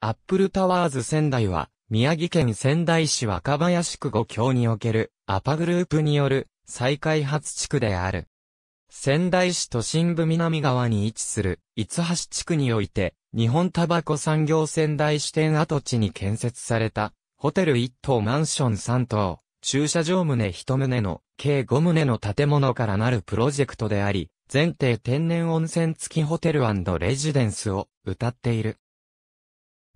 アップルタワーズ仙台は、宮城県仙台市若林区五郷における、アパグループによる、再開発地区である。仙台市都心部南側に位置する、五橋地区において、日本タバコ産業仙台支店跡地に建設された、ホテル1棟マンション3棟、駐車場棟1棟の、計5棟の建物からなるプロジェクトであり、全邸天然温泉付きホテルレジデンスを、歌っている。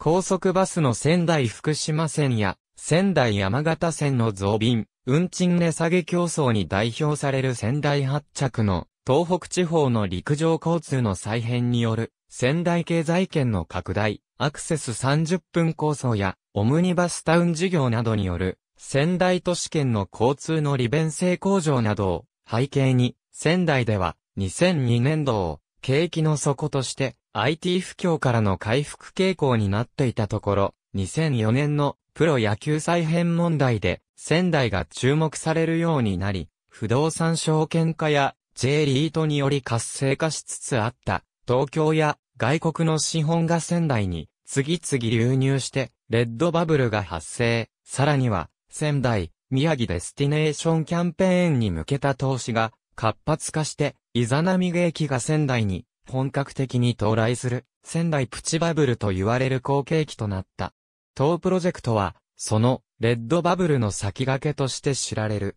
高速バスの仙台福島線や仙台山形線の増便、運賃値下げ競争に代表される仙台発着の東北地方の陸上交通の再編による仙台経済圏の拡大、アクセス30分構想やオムニバスタウン事業などによる仙台都市圏の交通の利便性向上などを背景に仙台では2002年度を景気の底として IT 不況からの回復傾向になっていたところ、2004年のプロ野球再編問題で仙台が注目されるようになり、不動産証券化や J リートにより活性化しつつあった東京や外国の資本が仙台に次々流入してレッドバブルが発生、さらには仙台、宮城デスティネーションキャンペーンに向けた投資が活発化してイザナミゲキが仙台に本格的に到来する、仙台プチバブルと言われる後継機となった。当プロジェクトは、その、レッドバブルの先駆けとして知られる。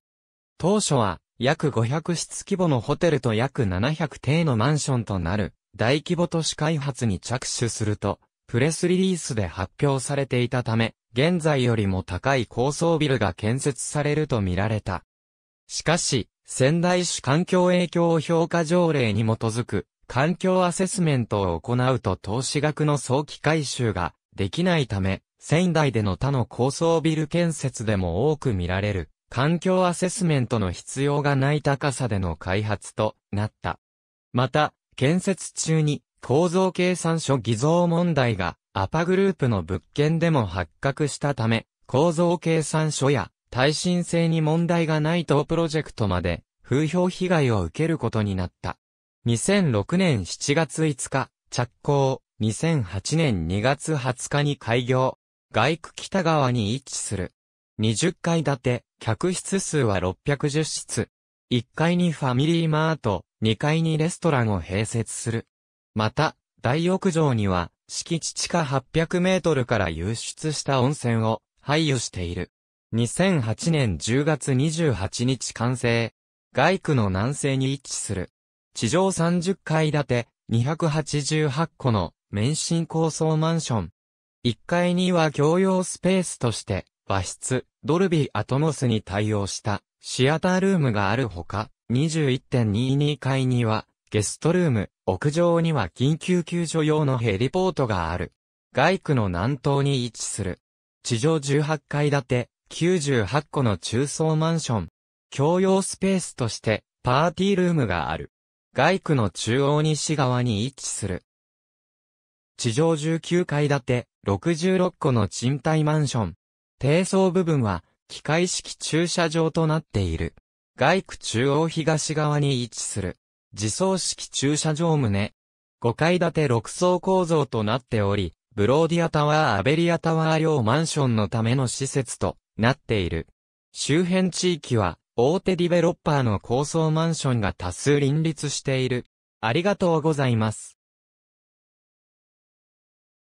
当初は、約500室規模のホテルと約700艇のマンションとなる、大規模都市開発に着手すると、プレスリリースで発表されていたため、現在よりも高い高層ビルが建設されると見られた。しかし、仙台市環境影響評価条例に基づく環境アセスメントを行うと投資額の早期回収ができないため、仙台での他の高層ビル建設でも多く見られる、環境アセスメントの必要がない高さでの開発となった。また、建設中に構造計算書偽造問題がアパグループの物件でも発覚したため、構造計算書や耐震性に問題がないとプロジェクトまで風評被害を受けることになった。2006年7月5日、着工、2008年2月20日に開業、外区北側に位置する。20階建て、客室数は610室。1階にファミリーマート、2階にレストランを併設する。また、大浴場には、敷地地下800メートルから湧出した温泉を配慮している。2008年10月28日完成。外区の南西に位置する。地上30階建て、288個の免震高層マンション。1階には共用スペースとして、和室、ドルビーアトモスに対応したシアタールームがあるほか、21.22階にはゲストルーム、屋上には緊急救助用のヘリポートがある。外区の南東に位置する。地上18階建て、98個の中層マンション。共用スペースとして、パーティールームがある。外区の中央西側に位置する。地上19階建て、66個の賃貸マンション。低層部分は、機械式駐車場となっている。外区中央東側に位置する。自走式駐車場棟。5階建て6層構造となっており、ブローディアタワーアベリアタワー両マンションのための施設となっている。周辺地域は大手ディベロッパーの高層マンションが多数林立している。ありがとうございます。